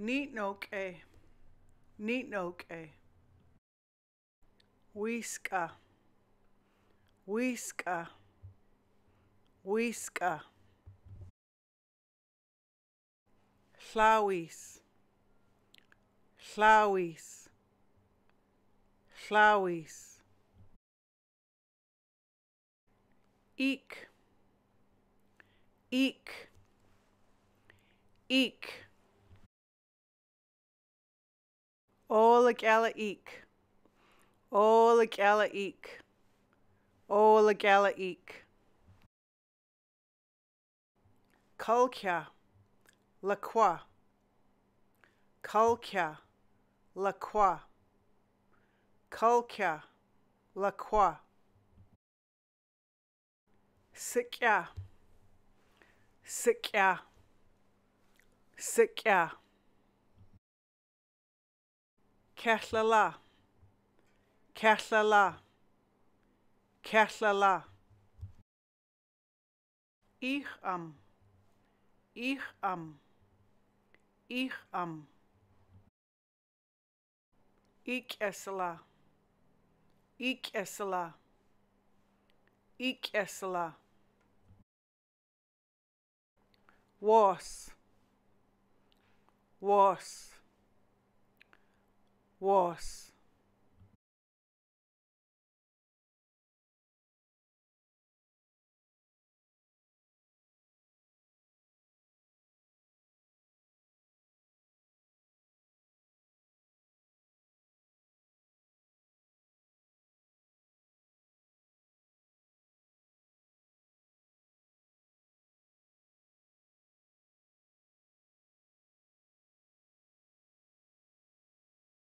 Nitnoke. Nitnoke. Whiska. Whiska. Whiska. Flowies. Flowies. Flowies. Eek. Eek. Eek. Oleg ela eek. Oleg ela eek. Oleg La eek. Kolkya. La Kolkya. Laqua. La Laqua. Sikya. Sikya. Sikya. Kerala, Kerala, Kerala. Ich am, ich am, ich am. Ik es ik Ich ik la. Was, was was